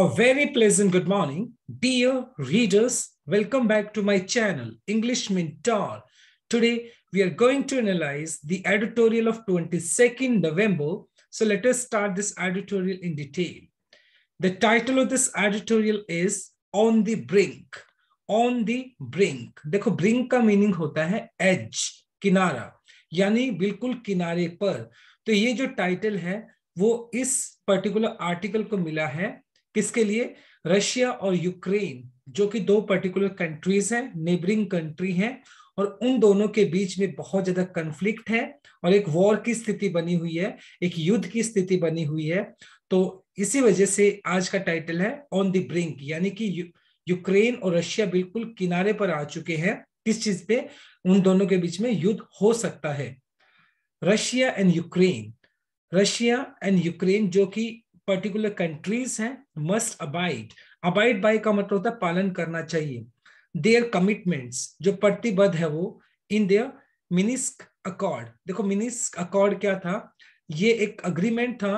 A very pleasant good morning, dear readers. Welcome back to my channel, English Mentor. Today, we are going to analyze the editorial of 22nd November. So let us start this editorial in detail. The title of this editorial is On the Brink. On the Brink. देखो brink का meaning होता है edge, किनारा यानी बिल्कुल किनारे पर तो ये जो टाइटल है वो इस पर्टिकुलर आर्टिकल को मिला है किसके लिए रशिया और यूक्रेन जो कि दो पर्टिकुलर कंट्रीज हैं नेबरिंग कंट्री हैं और उन दोनों के बीच में बहुत ज्यादा कंफ्लिक्ट है और एक वॉर की स्थिति बनी हुई है एक युद्ध की स्थिति बनी हुई है तो इसी वजह से आज का टाइटल है ऑन द ब्रिंक यानी कि यूक्रेन और रशिया बिल्कुल किनारे पर आ चुके हैं किस चीज पे उन दोनों के बीच में युद्ध हो सकता है Russia and Ukraine Russia and Ukraine जो कि पर्टिकुलर कंट्रीज हैं मस्ट अबाइड अबाइड बाय का मतलब होता है पालन करना चाहिए देयर कमिटमेंट्स जो प्रतिबद्ध है वो इन देयर मिनिस्क अकॉर्ड देखो मिनिस्क अकॉर्ड क्या था ये एक अग्रीमेंट था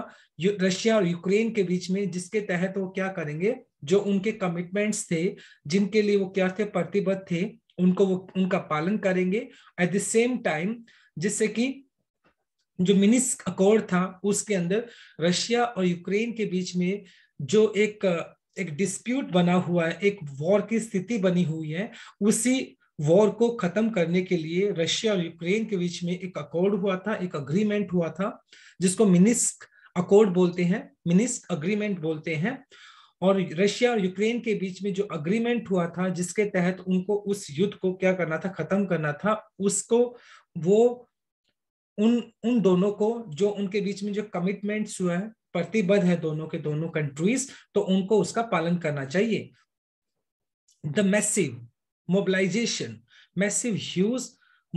रशिया और यूक्रेन के बीच में जिसके तहत वो क्या करेंगे जो उनके कमिटमेंट्स थे जिनके लिए वो क्या थे प्रतिबद्ध थे उनको वो उनका पालन करेंगे एट द सेम टाइम जिससे कि जो मिनिस्क अकॉर्ड था उसके अंदर रशिया और यूक्रेन के बीच में जो एक एक डिस्प्यूट बना हुआ है एक वॉर की स्थिति बनी हुई है उसी वॉर को खत्म करने के लिए रशिया और यूक्रेन के बीच में एक अकॉर्ड हुआ था एक अग्रीमेंट हुआ था जिसको मिनिस्क अकॉर्ड बोलते हैं मिनिस्क अग्रीमेंट बोलते हैं और रशिया और यूक्रेन के बीच में जो अग्रीमेंट हुआ था जिसके तहत उनको उस युद्ध को क्या करना था खत्म करना था उसको वो उन उन दोनों को जो उनके बीच में जो कमिटमेंट्स हुए हैं प्रतिबद्ध है दोनों के दोनों कंट्रीज तो उनको उसका पालन करना चाहिए the massive mobilization massive huge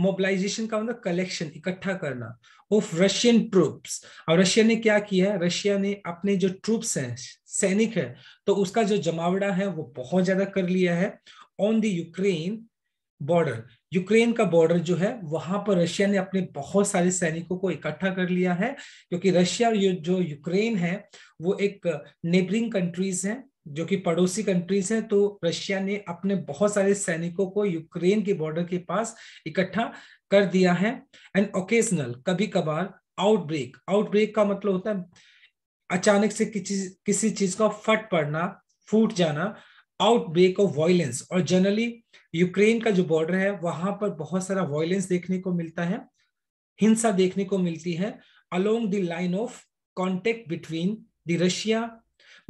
mobilization का मतलब कलेक्शन इकट्ठा करना ऑफ रशियन ट्रूप्स और रशिया ने क्या किया है रशिया ने अपने जो ट्रूप्स हैं सैनिक है तो उसका जो जमावड़ा है वो बहुत ज्यादा कर लिया है on the Ukraine border Ukraine का बॉर्डर जो है वहां पर रशिया ने अपने बहुत सारे सैनिकों को इकट्ठा कर लिया है क्योंकि रशिया जो यूक्रेन है वो एक नेबरिंग कंट्रीज है जो कि पड़ोसी कंट्रीज है तो रशिया ने अपने बहुत सारे सैनिकों को यूक्रेन के बॉर्डर के पास इकट्ठा कर दिया है एंड ओकेजनल कभी कभार आउटब्रेक आउटब्रेक का मतलब होता है अचानक से किसी किसी चीज का फट पड़ना फूट जाना आउटब्रेक ऑफ वायलेंस और जनरली यूक्रेन का जो बॉर्डर है वहां पर बहुत सारा वायलेंस देखने को मिलता है हिंसा देखने को मिलती है along the line of contact between the Russia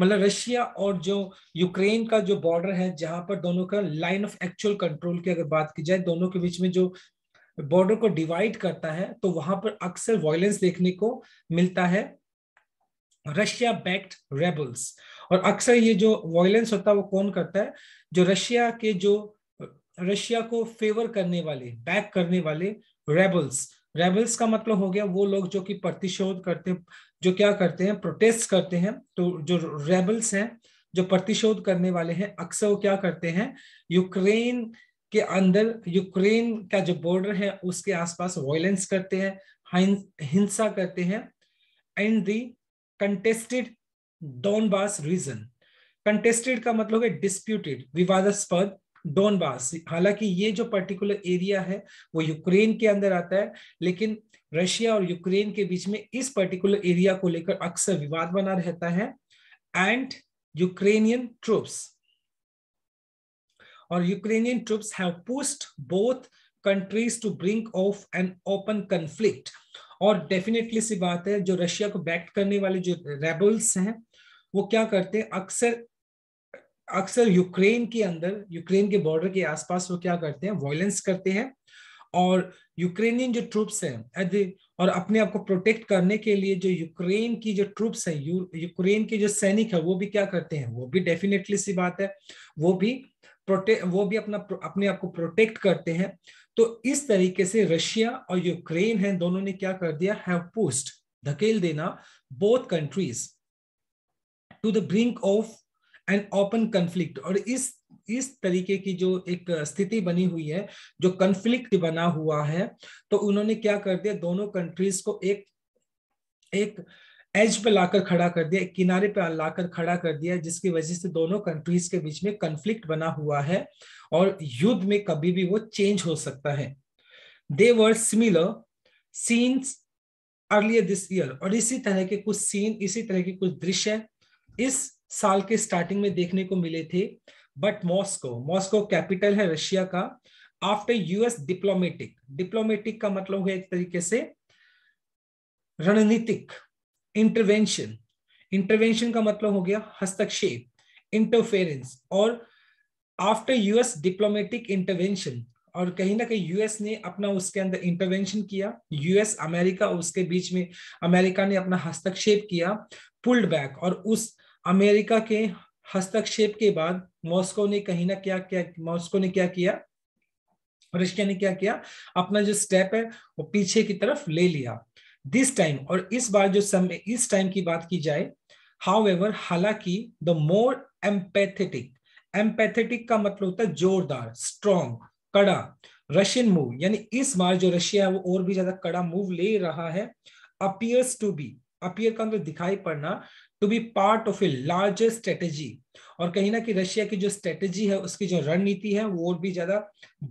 मतलब रशिया और जो यूक्रेन का जो बॉर्डर है जहां पर दोनों का लाइन ऑफ एक्चुअल कंट्रोल की अगर बात की जाए दोनों के बीच में जो बॉर्डर को डिवाइड करता है तो वहां पर अक्सर वायलेंस देखने को मिलता है रशिया बैक्ड रेबल्स और अक्सर ये जो वायलेंस होता है वो कौन करता है जो रशिया के जो रशिया को फेवर करने वाले बैक करने वाले रेबल्स रेबल्स का मतलब हो गया वो लोग जो कि प्रतिशोध करते जो क्या करते हैं प्रोटेस्ट करते हैं तो जो रेबल्स हैं जो प्रतिशोध करने वाले हैं अक्सर वो क्या करते हैं यूक्रेन के अंदर यूक्रेन का जो बॉर्डर है उसके आसपास वॉयलेंस करते हैं हिंसा करते हैं and the contested Donbas region contested का मतलब है डिस्प्यूटेड विवादास्पद डोनबास हालांकि ये जो पर्टिकुलर एरिया है वो यूक्रेन के अंदर आता है लेकिन रशिया और यूक्रेन के बीच में इस पर्टिकुलर एरिया को लेकर अक्सर विवाद बना रहता है एंड यूक्रेनियन ट्रूप्स और Ukrainian troops have pushed both countries to brink of an open conflict और डेफिनेटली सी बात है जो रशिया को बैक करने वाले जो रेबल्स हैं वो क्या करते हैं अक्सर अक्सर यूक्रेन के अंदर यूक्रेन के बॉर्डर के आसपास वो क्या करते हैं वायलेंस करते हैं और यूक्रेनियन जो ट्रूप्स हैं और अपने आप को प्रोटेक्ट करने के लिए जो यूक्रेन की जो ट्रूप्स है यूक्रेन के जो सैनिक है वो भी क्या करते हैं वो भी डेफिनेटली सी बात है वो भी प्रोटेक्ट वो भी अपना अपने आप को प्रोटेक्ट करते हैं तो इस तरीके से रशिया और यूक्रेन है दोनों ने क्या कर दिया हैव धकेल देना both countries to the brink of and open conflict और इस इस तरीके की जो एक स्थिति बनी हुई है जो कंफ्लिक्ट बना हुआ है तो उन्होंने क्या कर दिया दोनों कंट्रीज को एक एक एज पे लाकर खड़ा कर दिया किनारे पे लाकर खड़ा कर दिया जिसकी वजह से दोनों कंट्रीज के बीच में कंफ्लिक्ट बना हुआ है और युद्ध में कभी भी वो चेंज हो सकता है there were similar scenes earlier this year और इसी तरह के कुछ सीन इसी तरह के कुछ दृश्य इस साल के स्टार्टिंग में देखने को मिले थे बट मॉस्को मॉस्को कैपिटल है रशिया का आफ्टर यूएस डिप्लोमेटिक डिप्लोमेटिक का मतलब है एक तरीके से रणनीतिक इंटरवेंशन इंटरवेंशन का मतलब हो गया हस्तक्षेप इंटरफेरेंस और आफ्टर यूएस डिप्लोमेटिक इंटरवेंशन और कहीं ना कहीं यूएस ने अपना उसके अंदर इंटरवेंशन किया यूएस अमेरिका उसके बीच में अमेरिका ने अपना हस्तक्षेप किया पुल्ड बैक और उस अमेरिका के हस्तक्षेप के बाद मॉस्को ने कहीं ना क्या क्या मॉस्को ने क्या किया रशिया ने क्या किया अपना जो स्टेप है वो पीछे की तरफ ले लिया दिस टाइम और इस बार जो समय इस टाइम की बात की जाए हाउ एवर हालांकि द मोर एम्पैथेटिक एम्पैथेटिक का मतलब होता है जोरदार स्ट्रॉन्ग कड़ा रशियन मूव यानी इस बार जो रशिया है वो और भी ज्यादा कड़ा मूव ले रहा है अपियर्स टू बी अपियर का अंदर दिखाई पड़ना to be part of a larger strategy और कहीं ना कहीं रशिया की जो स्ट्रेटेजी है उसकी जो रणनीति है वो और भी ज्यादा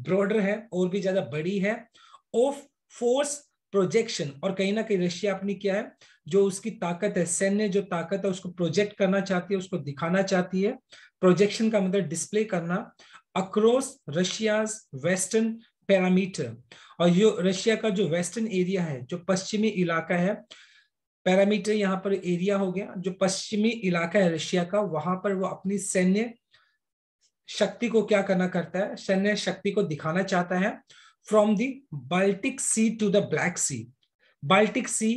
ब्रॉडर है और भी ज्यादा बड़ी है ऑफ फोर्स प्रोजेक्शन और कहीं ना कहीं रशिया अपनी क्या है जो उसकी ताकत है सैन्य जो ताकत है उसको प्रोजेक्ट करना चाहती है उसको दिखाना चाहती है प्रोजेक्शन का मतलब डिस्प्ले करना अक्रॉस रशिया वेस्टर्न पैरामीटर और ये रशिया का जो वेस्टर्न एरिया है जो पश्चिमी इलाका है पैरामीटर यहाँ पर एरिया हो गया जो पश्चिमी इलाका है रशिया का वहां पर वो अपनी सैन्य शक्ति को क्या करना करता है सैन्य शक्ति को दिखाना चाहता है from the Baltic Sea to the Black Sea Baltic Sea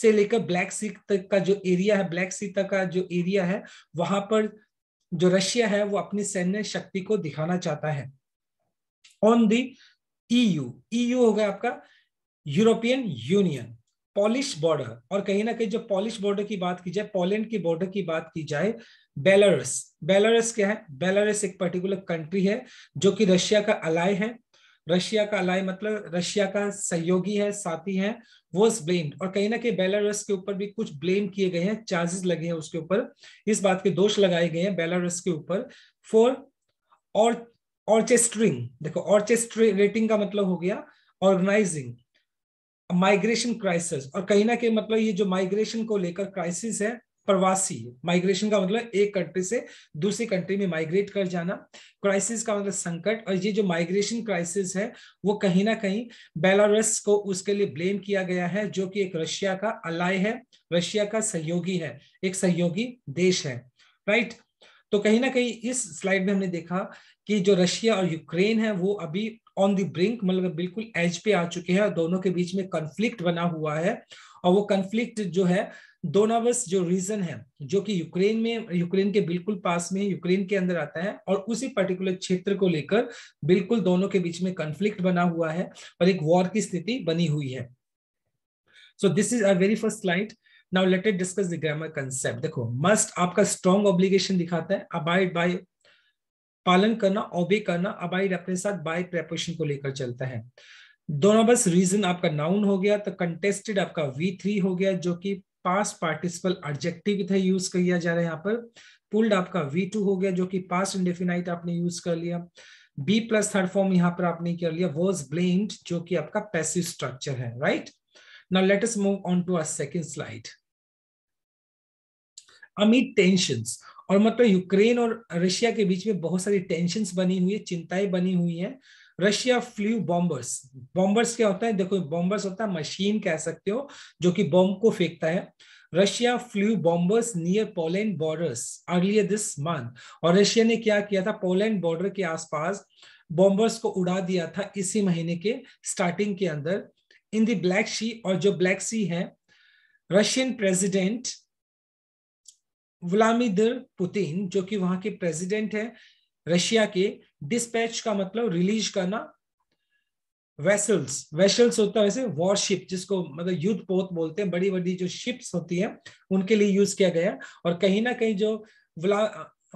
से लेकर ब्लैक सी तक का जो एरिया है ब्लैक सी तक का जो एरिया है वहां पर जो रशिया है वो अपनी सैन्य शक्ति को दिखाना चाहता है ऑन दी ईयू ईयू हो गया आपका यूरोपियन यूनियन पॉलिश बॉर्डर और कहीं ना कहीं जब पॉलिश बॉर्डर की बात की जाए पोलैंड की बॉर्डर की बात की जाए बेलारस बेलारस क्या है बेलारस एक पर्टिकुलर कंट्री है जो कि रशिया का अलाय है रशिया का अलाय मतलब रशिया का सहयोगी है साथी है वो ब्लेम्ड और कहीं ना कहीं बेलारस के ऊपर भी कुछ ब्लेम किए गए हैं चार्जेस लगे हैं उसके ऊपर इस बात के दोष लगाए गए हैं बेलारस के ऊपर फॉर और ऑर्चेस्ट्रिंग देखो ऑर्चेस्ट्रेटिंग का मतलब हो गया ऑर्गेनाइजिंग माइग्रेशन क्राइसिस और कहीं ना कहीं मतलब ये जो माइग्रेशन को लेकर क्राइसिस है प्रवासी माइग्रेशन का मतलब एक कंट्री से दूसरी कंट्री में माइग्रेट कर जाना क्राइसिस का मतलब संकट और ये जो माइग्रेशन क्राइसिस है वो कहीं ना कहीं बेलारस को उसके लिए ब्लेम किया गया है जो कि एक रशिया का अलाय है रशिया का सहयोगी है एक सहयोगी देश है राइट तो कहीं ना कहीं इस स्लाइड में हमने देखा कि जो रशिया और यूक्रेन है वो अभी ऑन दी ब्रिंक मतलब बिल्कुल एज पे आ चुके हैं दोनों के बीच में कंफ्लिक्ट बना हुआ है और वो कंफ्लिक्ट जो है दोनावस जो रीजन है जो कि यूक्रेन में यूक्रेन के बिल्कुल पास में यूक्रेन के अंदर आता है और उसी पर्टिकुलर क्षेत्र को लेकर बिल्कुल दोनों के बीच में कंफ्लिक्ट बना हुआ है और एक वॉर की स्थिति बनी हुई है so this is a very first slide now let it discuss the grammar concept देखो मस्ट आपका स्ट्रॉन्ग ऑब्लिगेशन दिखाता है अबाइड बाई पालन करना ओबे करना अबाइड अपने साथ बाय प्रेपोशन को लेकर चलता है दोनों बस रीजन आपका नाउन हो गया तो कंटेस्टेड आपका वी थ्री हो गया जो कि पास्ट पार्टिसिपल एडजेक्टिव इधर यूज किया जा रहा है यहाँ पर पुल्ड आपका वी टू हो गया जो कि पास्ट इंडेफिनाइट आपने यूज कर लिया बी प्लस थर्ड फॉर्म यहाँ पर आपने कर लिया वॉज ब्लेम्ड जो कि आपका पैसिव स्ट्रक्चर है right now let us move on to uh second slide amid tension और मतलब यूक्रेन और रशिया के बीच में बहुत सारी टेंशन बनी हुई है चिंताएं बनी हुई है रशिया फ्लू बॉम्बर्स बॉम्बर्स क्या होता है देखो बॉम्बर्स होता है मशीन कह सकते हो जो कि बॉम्ब को फेंकता है Russia flew bombers near Poland borders earlier this month और रशिया ने क्या किया था पोलैंड बॉर्डर के आसपास बॉम्बर्स को उड़ा दिया था इसी महीने के स्टार्टिंग के अंदर इन द ब्लैक सी और जो ब्लैक सी है रशियन प्रेसिडेंट व्लामिदिर पुतिन जो कि वहां के प्रेसिडेंट है रशिया के डिस्पैच का मतलब रिलीज करना वेसल्स वेसल्स होता है वैसे वॉरशिप जिसको मतलब युद्ध पोत बोलते हैं बड़ी बड़ी जो शिप्स होती हैं उनके लिए यूज किया गया और कहीं ना कहीं जो व्ला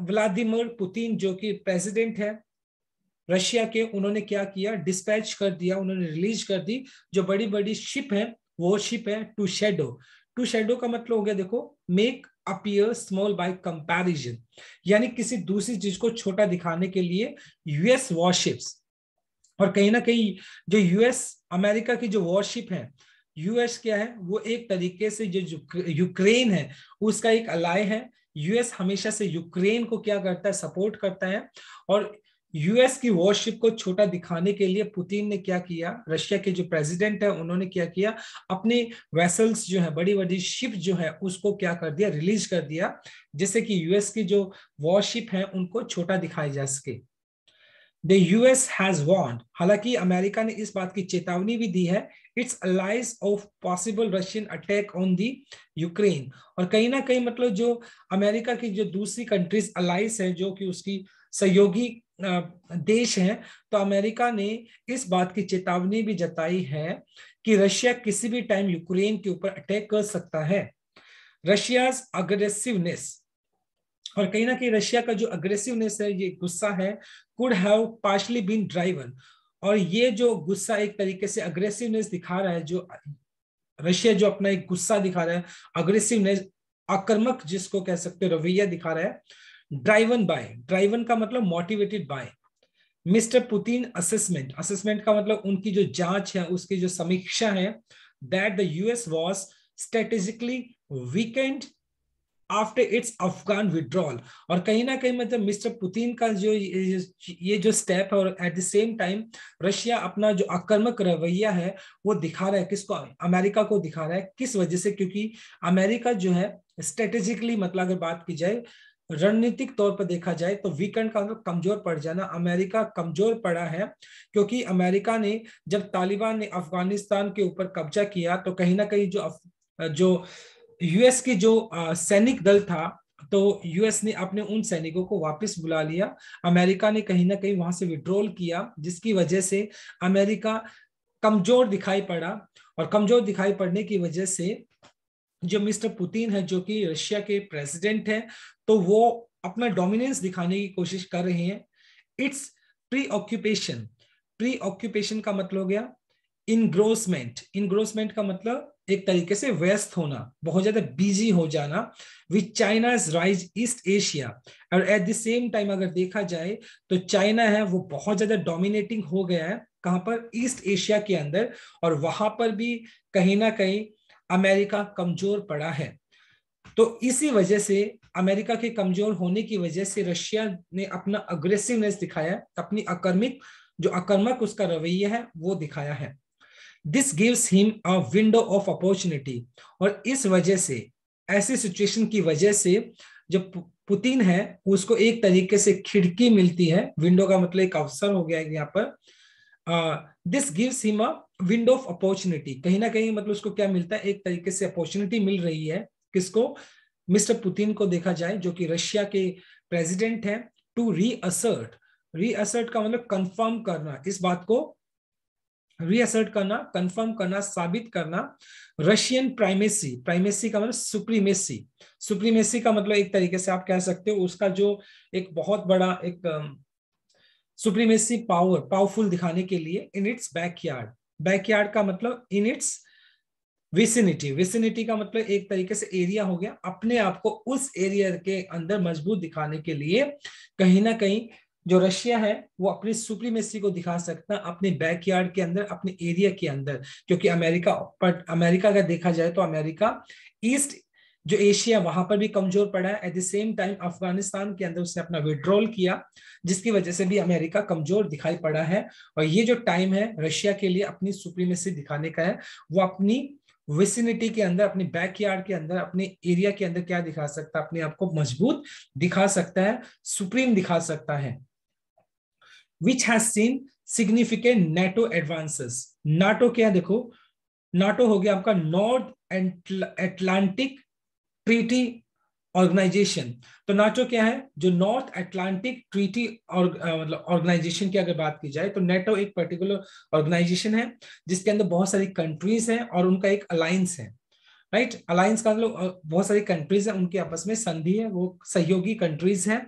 व्लादिमिर पुतिन जो कि प्रेसिडेंट है रशिया के उन्होंने क्या किया डिस्पैच कर दिया उन्होंने रिलीज कर दी जो बड़ी बड़ी शिप है वो शिप है टू शेडो टू शेडो का मतलब हो गया देखो make appear small by comparison यानी किसी दूसरी चीज को छोटा दिखाने के लिए यूएस वॉरशिप्स और कहीं ना कहीं जो यूएस अमेरिका की जो वॉरशिप है यूएस क्या है वो एक तरीके से जो यूक्रेन है उसका एक अलाय है यूएस हमेशा से यूक्रेन को क्या करता है सपोर्ट करता है और यूएस की वॉरशिप को छोटा दिखाने के लिए पुतिन ने क्या किया रशिया के जो प्रेसिडेंट है उन्होंने क्या किया अपने वेसल्स जो है बड़ी बड़ी शिप जो है उसको क्या कर दिया रिलीज कर दिया जिससे कि यूएस की जो वॉरशिप है उनको छोटा दिखाई जा सके द यूएस हैज वॉन्ड हालांकि अमेरिका ने इस बात की चेतावनी भी दी है its allies of possible Russian attack on the Ukraine और कहीं ना कहीं मतलब जो अमेरिका की जो दूसरी कंट्रीज अलाइज है जो कि उसकी सहयोगी देश हैं तो अमेरिका ने इस बात की चेतावनी भी जताई है कि रशिया किसी भी टाइम यूक्रेन के ऊपर अटैक कर सकता है रशिया अग्रेसिवनेस और कहीं ना कहीं रशिया का जो अग्रेसिवनेस है ये गुस्सा है could have partially been driven और ये जो गुस्सा एक तरीके से अग्रेसिवनेस दिखा रहा है जो रशिया जो अपना एक गुस्सा दिखा रहा है अग्रेसिवनेस आक्रमक जिसको कह सकते रवैया दिखा रहा है ड्राइवन बाय ड्राइवन का मतलब motivated by Mister Putin assessment assessment का मतलब उनकी जो जांच है उसकी जो समीक्षा है that the US was strategically weakened after its Afghan withdrawal और कहीं ना कहीं मतलब मिस्टर पुतिन का जो ये जो स्टेप है और at the same time Russia अपना जो आक्रमक रवैया है वो दिखा रहा है किसको अमेरिका को दिखा रहा है किस वजह से क्योंकि अमेरिका जो है स्ट्रेटेजिकली मतलब अगर बात की जाए रणनीतिक तौर पर देखा जाए तो वीकेंड का मतलब कमजोर पड़ जाना अमेरिका कमजोर पड़ा है क्योंकि अमेरिका ने जब तालिबान ने अफगानिस्तान के ऊपर कब्जा किया तो कहीं ना कहीं जो जो यूएस की जो सैनिक दल था तो यूएस ने अपने उन सैनिकों को वापस बुला लिया अमेरिका ने कहीं ना कहीं वहां से विड्रोल किया जिसकी वजह से अमेरिका कमजोर दिखाई पड़ा और कमजोर दिखाई पड़ने की वजह से जो मिस्टर पुतिन है जो कि रशिया के प्रेसिडेंट है तो वो अपना डोमिनेंस दिखाने की कोशिश कर रहे हैं its preoccupation preoccupation का मतलब हो गया इनग्रोसमेंट इनग्रोसमेंट का मतलब एक तरीके से व्यस्त होना बहुत ज्यादा बिजी हो जाना with China rise East Asia और एट द सेम टाइम अगर देखा जाए तो चाइना है वो बहुत ज्यादा डोमिनेटिंग हो गया है कहां पर ईस्ट एशिया के अंदर और वहां पर भी कहीं ना कहीं अमेरिका कमजोर पड़ा है तो इसी वजह से अमेरिका के कमजोर होने की वजह से रशिया ने अपना अग्रेसिवनेस दिखाया अपनी आक्रमिक जो आक्रमक उसका रवैया है वो दिखाया है this gives him a window of opportunity और इस वजह से ऐसी सिचुएशन की वजह से जो पुतिन है उसको एक तरीके से खिड़की मिलती है विंडो का मतलब एक अवसर हो गया है यहाँ पर this gives him a window of opportunity कहीं ना कहीं मतलब उसको क्या मिलता है एक तरीके से अपॉर्चुनिटी मिल रही है किसको मिस्टर पुतिन को देखा जाए जो कि रशिया के प्रेसिडेंट हैं टू री असर्ट री असर्ट का मतलब कंफर्म करना इस बात को री असर्ट करना कंफर्म करना साबित करना रशियन प्राइमेसी प्राइमेसी का मतलब सुप्रीमेसी सुप्रीमेसी का मतलब एक तरीके से आप कह सकते हो उसका जो एक बहुत बड़ा एक um, सुप्रीमेसी पावर पावरफुल दिखाने के लिए इन इट्स बैकयार्ड बैकयार्ड का मतलब इन इट्स विसिनिटी विसिनिटी का मतलब एक तरीके से एरिया हो गया अपने आप को उस एरिया के अंदर मजबूत दिखाने के लिए कहीं ना कहीं जो रशिया है वो अपनी सुप्रीमेसी को दिखा सकता है अपने बैकयार्ड के अंदर अपने एरिया के अंदर क्योंकि अमेरिका पर अमेरिका अगर देखा जाए तो अमेरिका ईस्ट जो एशिया वहां पर भी कमजोर पड़ा है at the same time Afghanistan के अंदर उसने अपना विड्रॉल किया जिसकी वजह से भी अमेरिका कमजोर दिखाई पड़ा है और ये जो टाइम है रशिया के लिए अपनी सुप्रीमेसी दिखाने का है वो अपनी विसिनिटी के अंदर अपने बैकयार्ड के अंदर अपने एरिया के अंदर क्या दिखा सकता है अपने आप को मजबूत दिखा सकता है सुप्रीम दिखा सकता है which has seen significant NATO advances NATO क्या देखो नाटो हो गया आपका नॉर्थ एटलांटिक ट्रीटी ऑर्गेनाइजेशन तो नाटो क्या है जो नॉर्थ एटलांटिक ट्रीटी मतलब ऑर्गेनाइजेशन की अगर बात की जाए तो नेटो एक पर्टिकुलर ऑर्गेनाइजेशन है जिसके अंदर बहुत सारी कंट्रीज हैं और उनका एक अलायंस है राइट अलायंस का मतलब uh, बहुत सारी कंट्रीज हैं उनके आपस में संधि है वो सहयोगी कंट्रीज हैं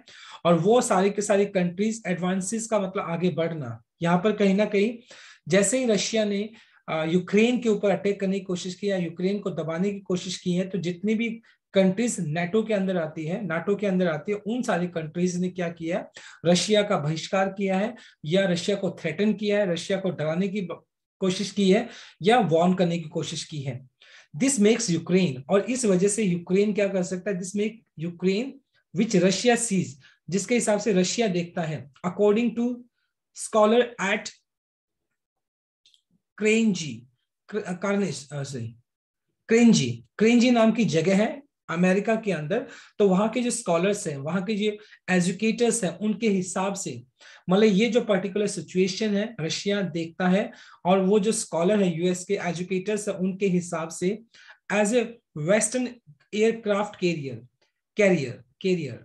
और वो सारी के सारी कंट्रीज एडवांसिस का मतलब आगे बढ़ना यहाँ पर कहीं ना कहीं जैसे ही रशिया ने यूक्रेन uh, के ऊपर अटैक करने की कोशिश की या यूक्रेन को दबाने की कोशिश की है तो जितनी भी कंट्रीज नेटो के अंदर आती है नाटो के अंदर आती है उन सारी कंट्रीज ने क्या किया रशिया का बहिष्कार किया है या रशिया को थ्रेटन किया है रशिया को डराने की कोशिश की है या वॉर्न करने की कोशिश की है दिस मेक्स यूक्रेन और इस वजह से यूक्रेन क्या कर सकता है this make Ukraine which Russia sees जिसके हिसाब से रशिया देखता है according to scholar at Carnegie Carnegie sorry Carnegie Carnegie नाम की जगह है अमेरिका के अंदर तो वहां के जो स्कॉलर्स हैं वहां के जो एजुकेटर्स हैं उनके हिसाब से मतलब ये जो पर्टिकुलर सिचुएशन है रशिया देखता है और वो जो स्कॉलर है यूएस के एजुकेटर्स है उनके हिसाब से as a western aircraft carrier carrier carrier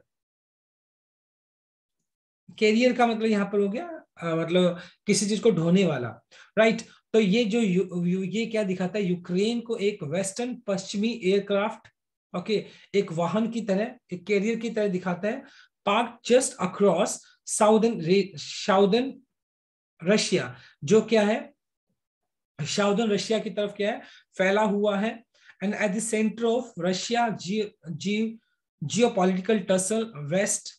carrier का मतलब यहाँ पर हो गया आ, मतलब किसी चीज को ढोने वाला राइट तो ये जो यु, यु, ये क्या दिखाता है यूक्रेन को एक वेस्टर्न पश्चिमी एयरक्राफ्ट ओके एक वाहन की तरह एक कैरियर की तरह दिखाता है park just across southern southern Russia जो क्या है साउदन रशिया की तरफ क्या है फैला हुआ है and at the centre of Russia geopolitical tussle west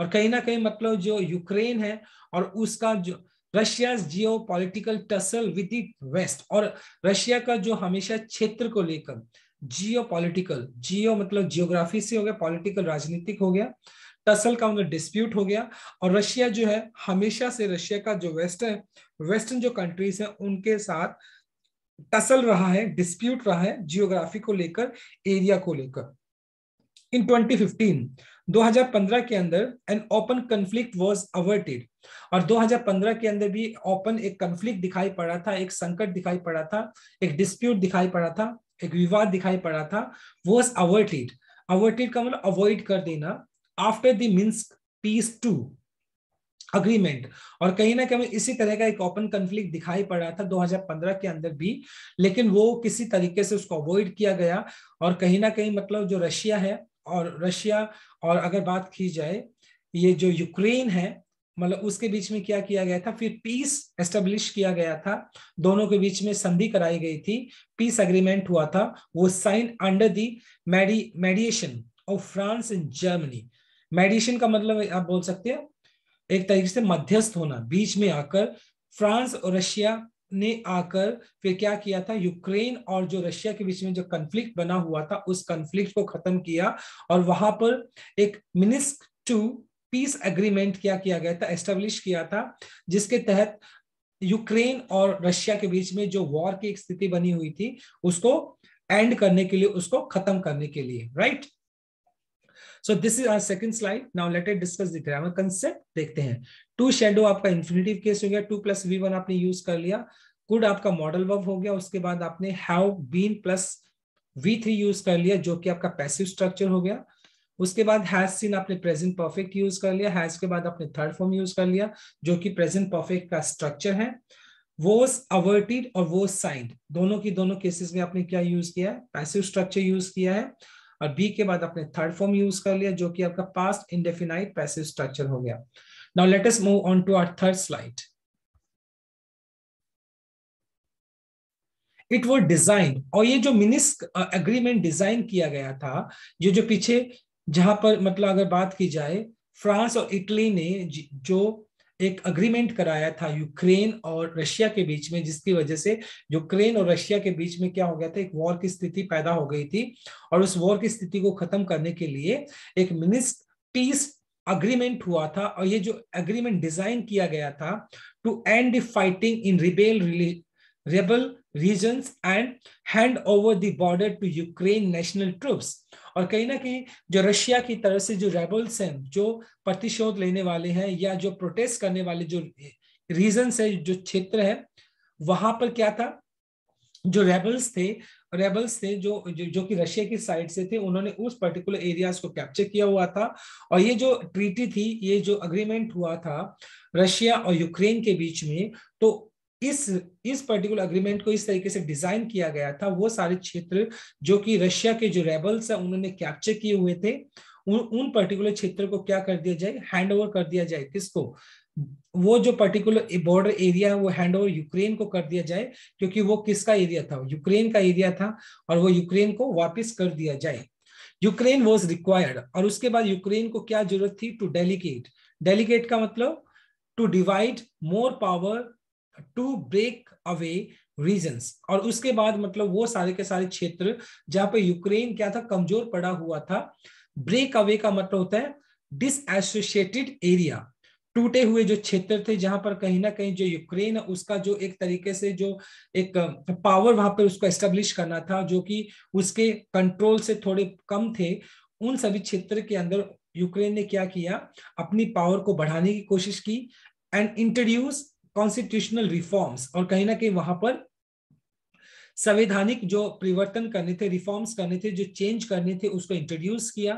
और कहीं ना कहीं मतलब जो यूक्रेन है और उसका जो Russia geopolitical tussle with west और रशिया का जो हमेशा क्षेत्र को लेकर जियो पॉलिटिकल जियो मतलब जियोग्राफी से हो गया पॉलिटिकल राजनीतिक हो गया टसल का उनका मतलब डिस्प्यूट हो गया और रशिया जो है हमेशा से रशिया का जो वेस्ट है वेस्टर्न जो कंट्रीज है उनके साथ टसल रहा है डिस्प्यूट रहा है जियोग्राफी को लेकर एरिया को लेकर इन 2015 2015 के अंदर an open conflict was averted और 2015 के अंदर भी ओपन एक कंफ्लिक्ट दिखाई पड़ा था एक संकट दिखाई पड़ा था एक डिस्प्यूट दिखाई पड़ा था एक विवाद दिखाई पड़ा था वो अवर्टेड अवर्टेड का मतलब अवॉइड कर देना after the Minsk peace two agreement और कहीं ना कहीं इसी तरह का एक ओपन कंफ्लिक्ट दिखाई पड़ा था 2015 के अंदर भी लेकिन वो किसी तरीके से उसको अवॉइड किया गया और कहीं ना कहीं मतलब जो रशिया है और रशिया और अगर बात की जाए ये जो यूक्रेन है मतलब उसके बीच में क्या किया गया था फिर पीस एस्टेब्लिश किया गया था दोनों के बीच में संधि कराई गई थी पीस अग्रीमेंट हुआ था वो sign under the mediation of France and Germany mediation का मतलब आप बोल सकते हैं एक तरीके से मध्यस्थ होना बीच में आकर फ्रांस और रशिया ने आकर फिर क्या किया था यूक्रेन और जो रशिया के बीच में जो कंफ्लिक्ट बना हुआ था उस कंफ्लिक्ट को खत्म किया और वहां पर एक मिनिस्क टू पीस एग्रीमेंट क्या किया गया था एस्टेब्लिश किया था जिसके तहत यूक्रेन और रशिया के बीच में जो वॉर की स्थिति बनी हुई थी उसको एंड करने के लिए उसको खत्म करने के लिए right so this is our second slide now let it discuss the grammar concept देखते हैं टू शेडो आपका इन्फिनेटिव केस हो गया टू प्लस वी वन आपने यूज कर लिया कुड आपका मॉडल वर्ब हो गया उसके बाद आपने have been plus V three use कर लिया जो कि आपका पैसिव स्ट्रक्चर हो गया उसके बाद हैज सीन आपने प्रेजेंट परफेक्ट यूज कर लिया हैज के बाद आपने थर्ड फॉर्म यूज कर लिया जो कि प्रेजेंट परफेक्ट का स्ट्रक्चर है वो अवर्टेड और वो साइंड दोनों की दोनों केसेस में आपने क्या यूज किया है पैसिव स्ट्रक्चर यूज किया है और बी के बाद आपने थर्ड फॉर्म यूज कर लिया जो कि आपका पास्ट इंडेफिनाइट पैसिव स्ट्रक्चर हो गया now let us move on to our third slide it वो डिजाइन और ये जो मिनिस्क एग्रीमेंट डिजाइन किया गया था ये जो पीछे जहां पर मतलब अगर बात की जाए फ्रांस और इटली ने जो एक अग्रीमेंट कराया था यूक्रेन और रशिया के बीच में जिसकी वजह से यूक्रेन और रशिया के बीच में क्या हो गया था एक वॉर की स्थिति पैदा हो गई थी और उस वॉर की स्थिति को खत्म करने के लिए एक मिनिस्ट पीस अग्रीमेंट हुआ था और ये जो अग्रीमेंट डिजाइन किया गया था to end the fighting in rebel rebel region and hand over the border to Ukraine national troops और कहीं ना कहीं जो रशिया की तरफ से जो रेबल्स हैं जो प्रतिशोध लेने वाले हैं या जो प्रोटेस्ट करने वाले जो रीजन है जो क्षेत्र है वहां पर क्या था जो रेबल्स थे रेबल्स थे जो जो, जो कि रशिया की साइड से थे उन्होंने उस पर्टिकुलर एरियाज को कैप्चर किया हुआ था और ये जो ट्रीटी थी ये जो अग्रीमेंट हुआ था रशिया और यूक्रेन के बीच में तो इस इस पर्टिकुलर अग्रीमेंट को इस तरीके से डिजाइन किया गया था वो सारे क्षेत्र जो कि रशिया के जो रेबल्स है उन्होंने कैप्चर किए हुए थे उन उन पर्टिकुलर क्षेत्र को क्या कर दिया जाए हैंड कर दिया जाए किसको वो जो पर्टिकुलर बॉर्डर एरिया है वो हैंड यूक्रेन को कर दिया जाए क्योंकि वो किसका एरिया था यूक्रेन का एरिया था और वो यूक्रेन को वापिस कर दिया जाए यूक्रेन वॉज रिक्वायर्ड और उसके बाद यूक्रेन को क्या जरूरत थी टू डेलीकेट डेलीकेट का मतलब to divide more power to break away regions और उसके बाद मतलब वो सारे के सारे क्षेत्र जहां पे यूक्रेन क्या था कमजोर पड़ा हुआ था ब्रेक अवे का मतलब होता है डिसोसिएटेड एरिया टूटे हुए जो क्षेत्र थे जहां पर कहीं ना कहीं जो यूक्रेन उसका जो एक तरीके से जो एक पावर वहां पर उसको एस्टेब्लिश करना था जो कि उसके कंट्रोल से थोड़े कम थे उन सभी क्षेत्र के अंदर यूक्रेन ने क्या किया अपनी पावर को बढ़ाने की कोशिश की एंड इंट्रोड्यूस कॉन्स्टिट्यूशनल रिफॉर्म्स और कहीं ना कहीं वहां पर संवैधानिक जो परिवर्तन करने थे रिफॉर्म्स करने थे जो चेंज करने थे उसको इंट्रोड्यूस किया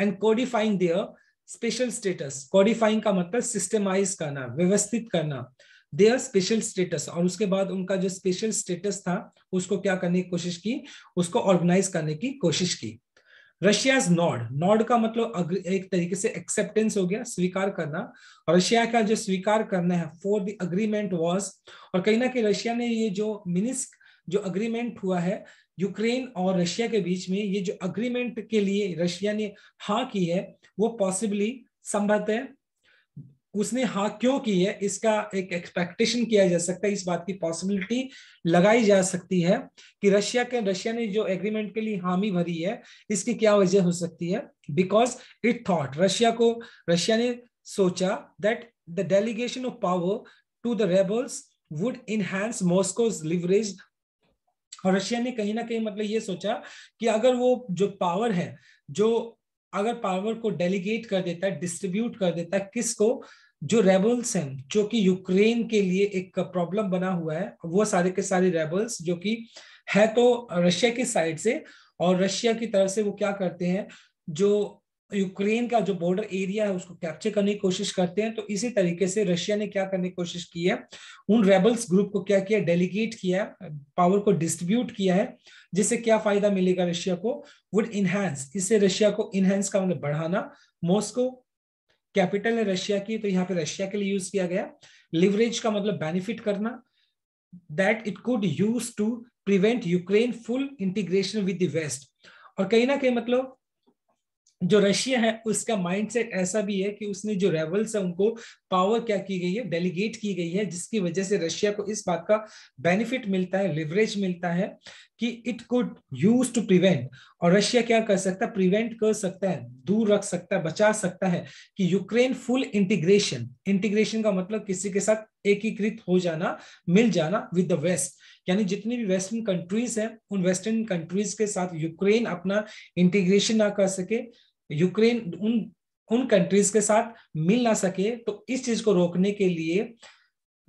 and codifying their special status codifying का मतलब सिस्टमाइज करना व्यवस्थित करना देयर स्पेशल स्टेटस और उसके बाद उनका जो स्पेशल स्टेटस था उसको क्या करने की कोशिश की उसको ऑर्गेनाइज करने की कोशिश की रशियाज नॉड नॉड का मतलब एक तरीके से एक्सेप्टेंस हो गया स्वीकार करना और रशिया का जो स्वीकार करना है फॉर द अग्रीमेंट वॉज और कहीं ना कहीं रशिया ने ये जो मिनिस्क जो अग्रीमेंट हुआ है यूक्रेन और रशिया के बीच में ये जो अग्रीमेंट के लिए रशिया ने हाँ की है वो पॉसिबली संभवतः उसने हाँ क्यों की है इसका एक एक्सपेक्टेशन किया जा सकता है इस बात की पॉसिबिलिटी लगाई जा सकती है कि रशिया के रशिया ने जो एग्रीमेंट के लिए हामी भरी है इसकी क्या वजह हो सकती है बिकॉज इट थॉट रशिया को रशिया ने सोचा that the delegation of power to the rebels would enhance Moscow's leverage और रशिया ने कहीं ना कहीं मतलब ये सोचा कि अगर वो जो पावर है जो अगर पावर को डेलीगेट कर देता है डिस्ट्रीब्यूट कर देता है किसको जो रेबल्स हैं जो कि यूक्रेन के लिए एक प्रॉब्लम बना हुआ है वो सारे के सारे रेबल्स जो कि है तो रशिया की साइड से और रशिया की तरफ से वो क्या करते हैं जो यूक्रेन का जो बॉर्डर एरिया है उसको कैप्चर करने की कोशिश करते हैं तो इसी तरीके से रशिया ने क्या करने की कोशिश की है उन रेबल्स ग्रुप को क्या किया डेलीगेट किया है पावर को डिस्ट्रीब्यूट किया है जिससे क्या फायदा मिलेगा रशिया को वुड इनहेंस इससे रशिया को इनहेंस का मतलब बढ़ाना मॉस्को कैपिटल है रशिया की तो यहाँ पे रशिया के लिए यूज किया गया लिवरेज का मतलब बेनिफिट करना that it could use to prevent Ukraine full integration with the waste और कहीं ना कहीं मतलब जो रशिया है उसका माइंडसेट ऐसा भी है कि उसने जो रेवल्स है उनको पावर क्या की गई है डेलीगेट की गई है जिसकी वजह से रशिया को इस बात का बेनिफिट मिलता है लिवरेज मिलता है कि it could use to prevent और रशिया क्या कर सकता है प्रिवेंट कर सकता है दूर रख सकता है बचा सकता है कि यूक्रेन फुल इंटीग्रेशन इंटीग्रेशन का मतलब किसी के साथ एकीकृत हो जाना मिल जाना विद द वेस्ट यानी जितनी भी वेस्टर्न कंट्रीज हैं उन वेस्टर्न कंट्रीज के साथ यूक्रेन अपना इंटीग्रेशन ना कर सके यूक्रेन उन उन कंट्रीज के साथ मिल ना सके तो इस चीज को रोकने के लिए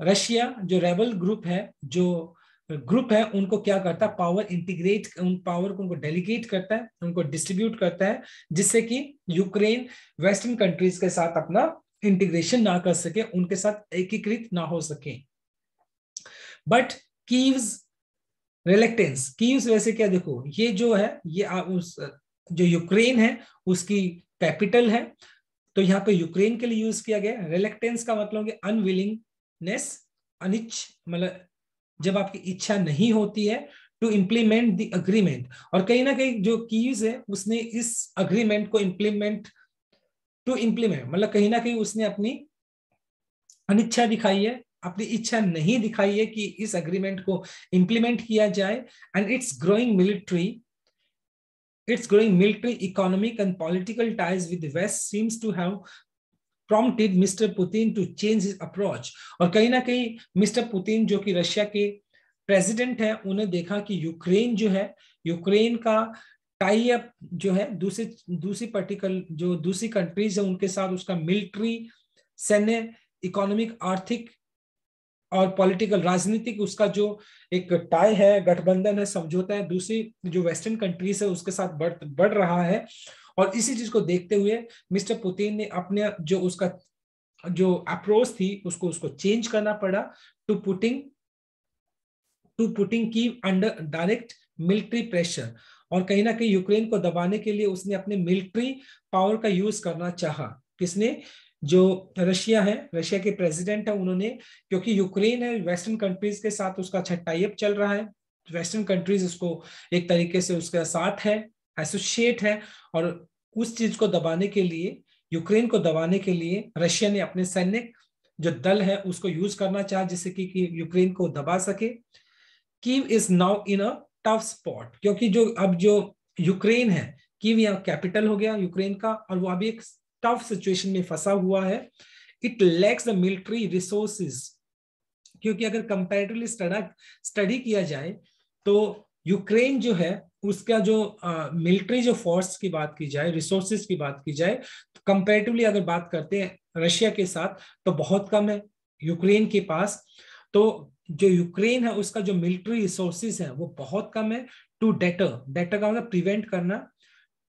रशिया जो रेबल ग्रुप है जो ग्रुप है उनको क्या करता है पावर इंटीग्रेट उन पावर को उनको डेलीगेट करता है उनको डिस्ट्रीब्यूट करता है जिससे कि यूक्रेन वेस्टर्न कंट्रीज के साथ अपना इंटीग्रेशन ना कर सके उनके साथ एकीकृत ना हो सके बट कीव्स रिलेक्टेंस कीव्स वैसे क्या देखो ये जो है ये आ, उस जो यूक्रेन है उसकी कैपिटल है तो यहाँ पे यूक्रेन के लिए यूज किया गया रिलेक्टेंस का मतलब अनविलिंगनेस अनिच मतलब जब आपकी इच्छा नहीं होती है टू इम्प्लीमेंट द अग्रीमेंट और कहीं ना कहीं जो कीज है उसने इस अग्रीमेंट को इम्प्लीमेंट टू इम्प्लीमेंट मतलब कहीं ना कहीं उसने अपनी अनिच्छा दिखाई है अपनी इच्छा नहीं दिखाई है कि इस अग्रीमेंट को इम्प्लीमेंट किया जाए and its growing military Its growing military, economic, and political ties with the West seems to have prompted Mister Putin to change his approach और कहीं ना कहीं मिस्टर पुतिन जो कि रशिया के प्रेसिडेंट हैं उन्हें देखा कि यूक्रेन जो है यूक्रेन का टाई अप जो है दूसरी दूसरी पर्टिकल जो दूसरी कंट्रीज है उनके साथ उसका मिलिट्री सैन्य इकोनॉमिक आर्थिक और पॉलिटिकल राजनीतिक उसका जो एक टाई है गठबंधन है समझौता है दूसरी जो वेस्टर्न कंट्रीज है उसके साथ बढ़ बढ़ रहा है और इसी चीज को देखते हुए मिस्टर पुतिन ने अपने जो उसका जो अप्रोच थी उसको उसको चेंज करना पड़ा टू पुटिंग टू पुटिंग की अंडर डायरेक्ट मिलिट्री प्रेशर और कहीं ना कहीं यूक्रेन को दबाने के लिए उसने अपने मिलिट्री पावर का यूज करना चाहा किसने जो रशिया है रशिया के प्रेसिडेंट है उन्होंने क्योंकि यूक्रेन है वेस्टर्न कंट्रीज के साथ उसका अच्छा टाइप चल रहा है वेस्टर्न कंट्रीज उसको एक तरीके से उसके साथ है एसोसिएट है और उस चीज को दबाने के लिए यूक्रेन को दबाने के लिए रशिया ने अपने सैनिक जो दल है उसको यूज करना चाहा जिससे कि, कि यूक्रेन को दबा सके Kyiv is now in a tough spot क्योंकि जो अब जो यूक्रेन है कीव यहाँ कैपिटल हो गया यूक्रेन का और वो अभी एक टफ सिचुएशन में फंसा हुआ है it lacks the military resources क्योंकि अगर कंपेरेटिवली स्टडी किया जाए तो यूक्रेन जो है उसका जो मिलिट्री uh, जो फोर्स की बात की जाए रिसोर्सिस की बात की जाए तो कंपेरेटिवली अगर बात करते हैं रशिया के साथ तो बहुत कम है यूक्रेन के पास तो जो यूक्रेन है उसका जो मिलिट्री रिसोर्सिस है वो बहुत कम है टू डेटर डेटर का मतलब प्रिवेंट करना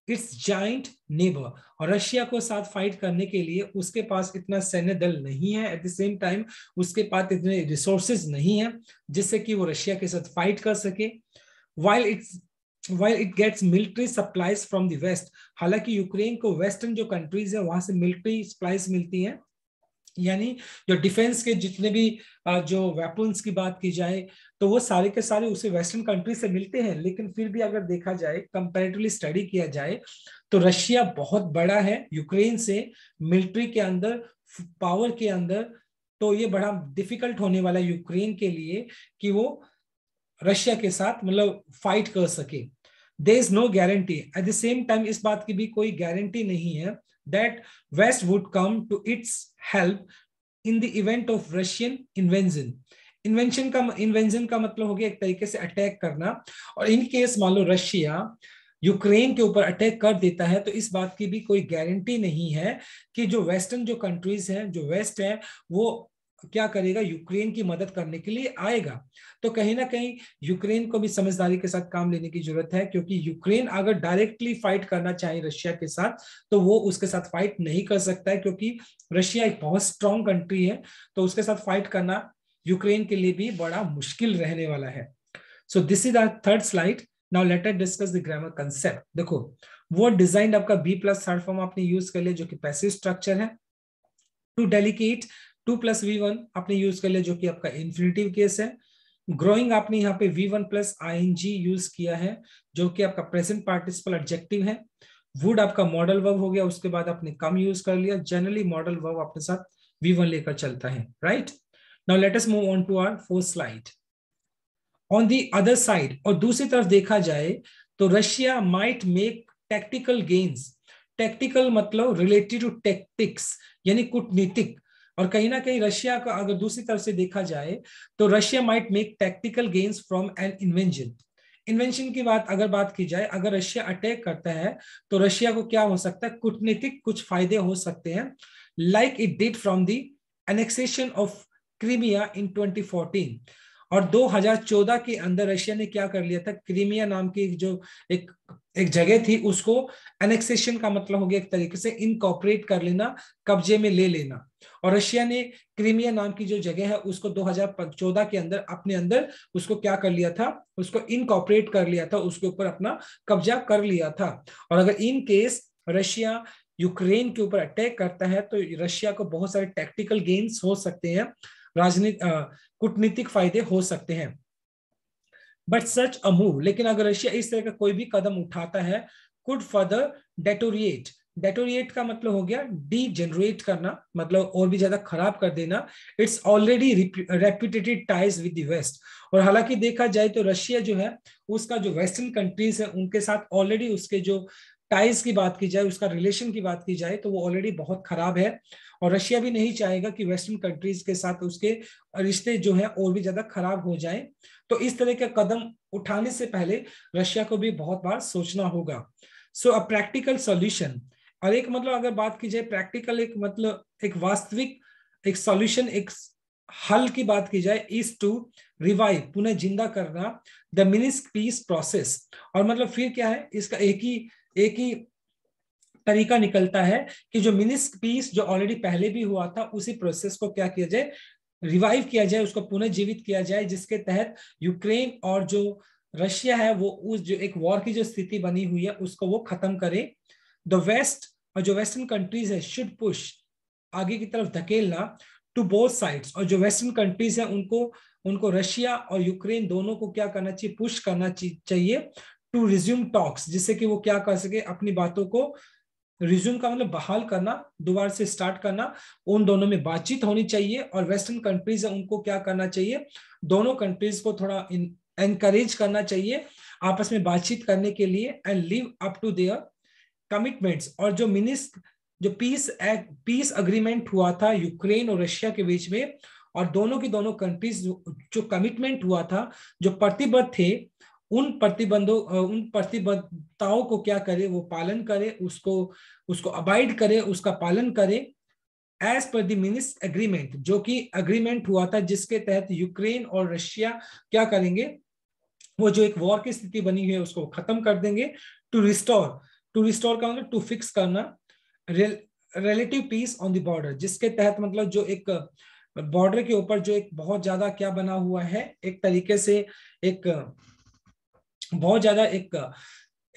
इट्स जाइंट नेबर और रशिया को साथ फाइट करने के लिए उसके पास इतना सैन्य दल नहीं है एट द सेम टाइम उसके पास इतने रिसोर्सेज नहीं है जिससे कि वो रशिया के साथ फाइट कर सके while its while it gets military supplies from the West हालांकि यूक्रेन को वेस्टर्न जो कंट्रीज है वहां से मिलिट्री सप्लाईज मिलती है यानी जो डिफेंस के जितने भी जो वेपन्स की बात की जाए तो वो सारे के सारे उसे वेस्टर्न कंट्री से मिलते हैं लेकिन फिर भी अगर देखा जाए कंपेरेटिवली स्टडी किया जाए तो रशिया बहुत बड़ा है यूक्रेन से मिलिट्री के अंदर पावर के अंदर तो ये बड़ा डिफिकल्ट होने वाला है यूक्रेन के लिए कि वो रशिया के साथ मतलब फाइट कर सके there is no guarantee at the same time इस बात की भी कोई गारंटी नहीं है that West would come to its help in the event of Russian invasion invasion का इन्वेंजन का मतलब हो गया एक तरीके से अटैक करना और इन केस मान लो रशिया यूक्रेन के ऊपर अटैक कर देता है तो इस बात की भी कोई गारंटी नहीं है कि जो वेस्टर्न जो कंट्रीज हैं जो वेस्ट है वो क्या करेगा यूक्रेन की मदद करने के लिए आएगा तो कहीं ना कहीं यूक्रेन को भी समझदारी के साथ काम लेने की जरूरत है क्योंकि यूक्रेन अगर डायरेक्टली फाइट करना चाहे रशिया के साथ तो वो उसके साथ फाइट नहीं कर सकता है क्योंकि रशिया एक बहुत स्ट्रांग कंट्री है तो उसके साथ फाइट करना यूक्रेन के लिए भी बड़ा मुश्किल रहने वाला है so this is our third slide now letter discuss the grammar concept देखो वो डिजाइन आपका बी प्लस थर्ड फॉर्म आपने यूज कर लिया जो कि पैसिव स्ट्रक्चर है to delegate to plus V one आपने यूज कर लिया जो कि आपका इन्फिनेटिव केस है ग्रोइंग आपने यहाँ पे V one plus I use किया है जो कि आपका प्रेजेंट पार्टिसिपल एडजेक्टिव है वुड आपका मॉडल वर्ब हो गया उसके बाद आपने कम यूज कर लिया जनरली मॉडल वर्ब अपने साथ वी वन लेकर चलता है right now let us move on to our fourth slide on the other side और दूसरी तरफ देखा जाए तो Russia might make tactical gains tactical मतलब रिलेटेड टू टेक्टिक्स यानी कूटनीतिक और कहीं ना कहीं रशिया का अगर दूसरी तरफ से देखा जाए तो Russia might make tactical gains from an invention invention की बात अगर बात की जाए अगर रशिया अटैक करता है तो रशिया को क्या हो सकता है कूटनीतिक कुछ फायदे हो सकते हैं like it did from the annexation of Crimea in twenty और 2014 के अंदर रशिया ने क्या कर लिया था क्रीमिया नाम की जो एक एक जगह थी उसको एनेक्सेशन का मतलब हो गया एक तरीके से इनकॉपरेट कर लेना कब्जे में ले लेना और रशिया ने क्रीमिया नाम की जो जगह है उसको 2014 के अंदर अपने अंदर उसको क्या कर लिया था उसको इनकॉपरेट कर लिया था उसके ऊपर अपना कब्जा कर लिया था और अगर इन केस रशिया यूक्रेन के ऊपर अटैक करता है तो रशिया को बहुत सारे टैक्टिकल गेम्स हो सकते हैं राजनीति कूटनीतिक फायदे हो सकते हैं बट सच अ मूव लेकिन अगर रशिया इस तरह का कोई भी कदम उठाता है कुड फर्दर डेटोरिएट डेटोरिएट का मतलब हो गया डी जनरेट करना मतलब और भी ज्यादा खराब कर देना it's already reputed ties with west और हालांकि देखा जाए तो रशिया जो है उसका जो वेस्टर्न कंट्रीज है उनके साथ ऑलरेडी उसके जो टाइज की बात की जाए उसका रिलेशन की बात की जाए तो वो ऑलरेडी बहुत खराब है और रशिया भी नहीं चाहेगा कि वेस्टर्न कंट्रीज के साथ उसके रिश्ते जो है और भी ज्यादा खराब हो जाए तो इस तरह का कदम उठाने से पहले रशिया को भी बहुत बार सोचना होगा सो अ प्रैक्टिकल सोल्यूशन और एक मतलब अगर बात की जाए प्रैक्टिकल एक मतलब एक वास्तविक एक सोल्यूशन एक हल की बात की जाए इज टू रिवाइव पुनः जिंदा करना द मिनिस्क पीस प्रोसेस और मतलब फिर क्या है इसका एक ही एक ही तरीका निकलता है कि जो मिनिस्क पीस जो ऑलरेडी पहले भी हुआ था उसी प्रोसेस को क्या किया जाए रिवाइव किया जाए उसको पुनर्जीवित किया जाए जिसके तहत यूक्रेन और जो रशिया है वो उस जो एक वॉर की जो स्थिति बनी हुई है उसको वो खत्म करे द वेस्ट और जो वेस्टर्न कंट्रीज है शुड पुश आगे की तरफ धकेलना टू बोथ साइड्स और जो वेस्टर्न कंट्रीज है उनको उनको रशिया और यूक्रेन दोनों को क्या करना चाहिए पुश करना चाहिए टू रिज्यूम टॉक्स जिससे कि वो क्या कर सके अपनी बातों को रिज्यूम का मतलब बहाल करना दोबारा से स्टार्ट करना उन दोनों में बातचीत होनी चाहिए और वेस्टर्न कंट्रीज उनको क्या करना चाहिए दोनों कंट्रीज को थोड़ा एनकरेज करना चाहिए आपस में बातचीत करने के लिए and live up to their commitments और जो मिनिस जो पीस एक्ट पीस अग्रीमेंट हुआ था यूक्रेन और रशिया के बीच में और दोनों की दोनों कंट्रीज जो कमिटमेंट हुआ था जो प्रतिबद्ध थे उन प्रतिबंधों उन प्रतिबद्धताओं को क्या करे वो पालन करे उसको उसको अबाइड करे उसका पालन करे एज पर दिनिस एग्रीमेंट जो कि अग्रीमेंट हुआ था जिसके तहत यूक्रेन और रशिया क्या करेंगे वो जो एक वॉर की स्थिति बनी हुई है उसको खत्म कर देंगे टू रिस्टोर टू रिस्टोर का मतलब टू फिक्स करना relative peace on the border जिसके तहत मतलब जो एक बॉर्डर के ऊपर जो एक बहुत ज्यादा क्या बना हुआ है एक तरीके से एक बहुत ज्यादा एक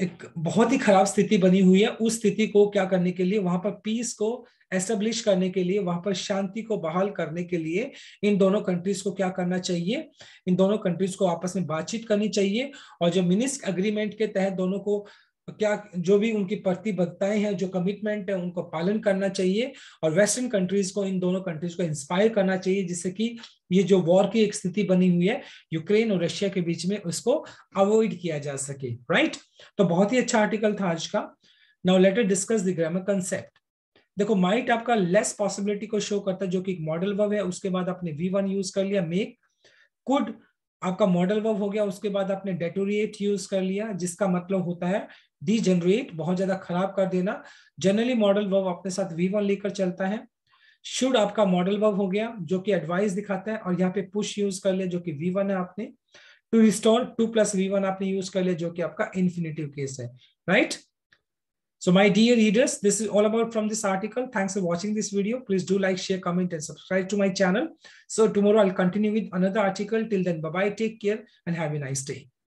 एक बहुत ही खराब स्थिति बनी हुई है उस स्थिति को क्या करने के लिए वहां पर पीस को एस्टेब्लिश करने के लिए वहां पर शांति को बहाल करने के लिए इन दोनों कंट्रीज को क्या करना चाहिए इन दोनों कंट्रीज को आपस में बातचीत करनी चाहिए और जो मिनिस्क अग्रीमेंट के तहत दोनों को क्या जो भी उनकी प्रतिबद्धताएं हैं जो कमिटमेंट है उनको पालन करना चाहिए और वेस्टर्न कंट्रीज को इन दोनों कंट्रीज को इंस्पायर करना चाहिए जिससे कि ये जो वॉर की एक स्थिति बनी हुई है यूक्रेन और रशिया के बीच में उसको अवॉइड किया जा सके राइट तो बहुत ही अच्छा आर्टिकल था आज का now letter discuss the grammar concept देखो माइट आपका लेस पॉसिबिलिटी को शो करता है जो कि एक मॉडल वर्व है उसके बाद आपने वी वन यूज कर लिया मेक कुड आपका मॉडल वर्व हो गया उसके बाद आपने डेटोरिएट यूज कर लिया जिसका मतलब होता है डी जनरेट बहुत ज्यादा खराब कर देना जनरली मॉडल वर्ब अपने साथ वी वन लेकर चलता है शुड आपका मॉडल वर्ब हो गया जो कि एडवाइस दिखाता है और यहाँ पे पुश यूज कर ले जो कि वी वन है आपने to restore to plus V one आपने यूज कर लिया जो कि आपका इन्फिनेटिव केस है right so my dear readers this is all about from this article thanks for watching this video please do like share comment and subscribe to my channel so tomorrow I continue with another article till then bye take care and have a nice day